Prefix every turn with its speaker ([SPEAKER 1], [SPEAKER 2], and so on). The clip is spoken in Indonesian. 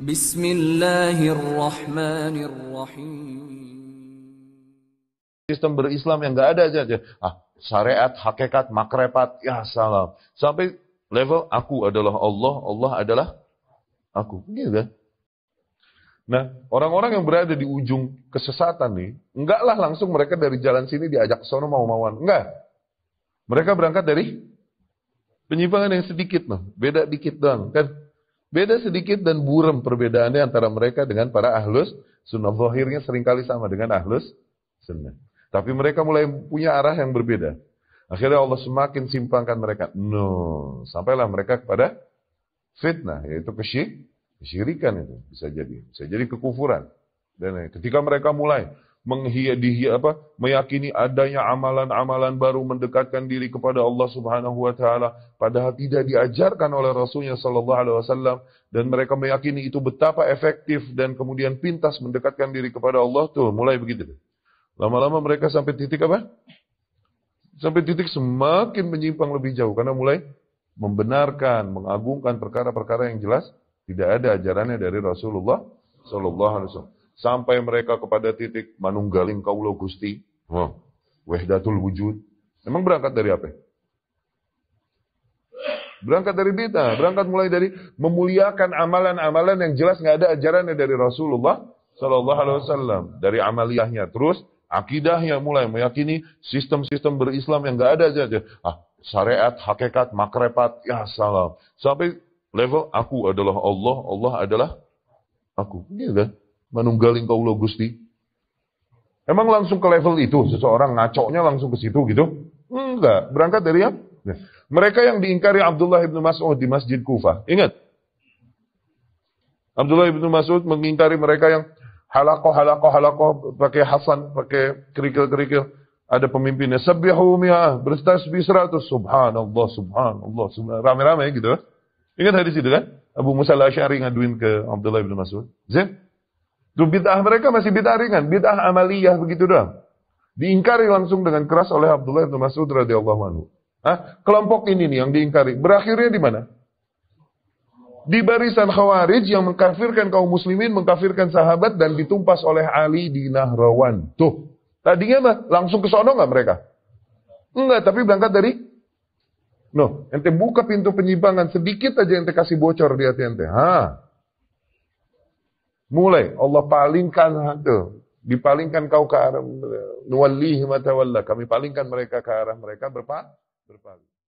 [SPEAKER 1] Bismillahirrahmanirrahim. Sistem berislam yang gak ada aja. Ah, syariat, hakikat, makrepat, ya salam. Sampai level aku adalah Allah, Allah adalah aku. Gitu kan? Nah, orang-orang yang berada di ujung kesesatan nih, enggaklah langsung mereka dari jalan sini diajak sono mau-mauan. Enggak. Mereka berangkat dari penyimpangan yang sedikit, noh. beda dikit doang, kan? Beda sedikit dan buram perbedaannya antara mereka dengan para ahlus sunnah. Zahirnya seringkali sama dengan ahlus sunnah. Tapi mereka mulai punya arah yang berbeda. Akhirnya Allah semakin simpangkan mereka. No, sampailah mereka kepada fitnah, yaitu kesyirikan itu bisa jadi, bisa jadi kekufuran. Dan ketika mereka mulai menghiadihi apa meyakini adanya amalan-amalan baru mendekatkan diri kepada Allah Subhanahu wa taala padahal tidak diajarkan oleh Rasulnya sallallahu alaihi wasallam dan mereka meyakini itu betapa efektif dan kemudian pintas mendekatkan diri kepada Allah tuh mulai begitu lama-lama mereka sampai titik apa sampai titik semakin menyimpang lebih jauh karena mulai membenarkan mengagungkan perkara-perkara yang jelas tidak ada ajarannya dari Rasulullah sallallahu alaihi wasallam sampai mereka kepada titik manunggaling kaulo gusti huh. wahdatul wujud Emang berangkat dari apa berangkat dari bid'ah berangkat mulai dari memuliakan amalan-amalan yang jelas nggak ada ajarannya dari Rasulullah Shallallahu Alaihi Wasallam dari amaliyahnya terus akidahnya mulai meyakini sistem-sistem berislam yang nggak ada aja ah syariat hakikat makrepat ya salam sampai level aku adalah Allah Allah adalah aku gitu kan manunggaling kaulo Gusti. Emang langsung ke level itu seseorang ngacoknya langsung ke situ gitu? Enggak, berangkat dari yang nah, Mereka yang diingkari Abdullah ibnu Mas'ud di Masjid Kufah. Ingat. Abdullah ibnu Mas'ud mengingkari mereka yang halako halako halako pakai Hasan, pakai kerikil-kerikil. Ada pemimpinnya, sabihu beristas bertasbih seratus, subhanallah, subhanallah, subhanallah, rame-rame gitu. Ingat hadis itu kan? Abu Musa al-Ash'ari ngaduin ke Abdullah ibnu Mas'ud. Zain? Itu bid'ah mereka masih bid'ah ringan, bid'ah amaliyah begitu doang. Diingkari langsung dengan keras oleh Abdullah bin Mas'ud radhiyallahu anhu. Hah? Kelompok ini nih yang diingkari. Berakhirnya di mana? Di barisan Khawarij yang mengkafirkan kaum muslimin, mengkafirkan sahabat dan ditumpas oleh Ali di Nahrawan. Tuh. Tadinya mah langsung ke sono nggak mereka? Enggak, tapi berangkat dari no, ente buka pintu penyimpangan sedikit aja ente kasih bocor di hati ente. Ha, Mulai Allah palingkan tuh, dipalingkan kau ke arah nuwalihi matawalla. Kami palingkan mereka ke arah mereka berpa berpaling.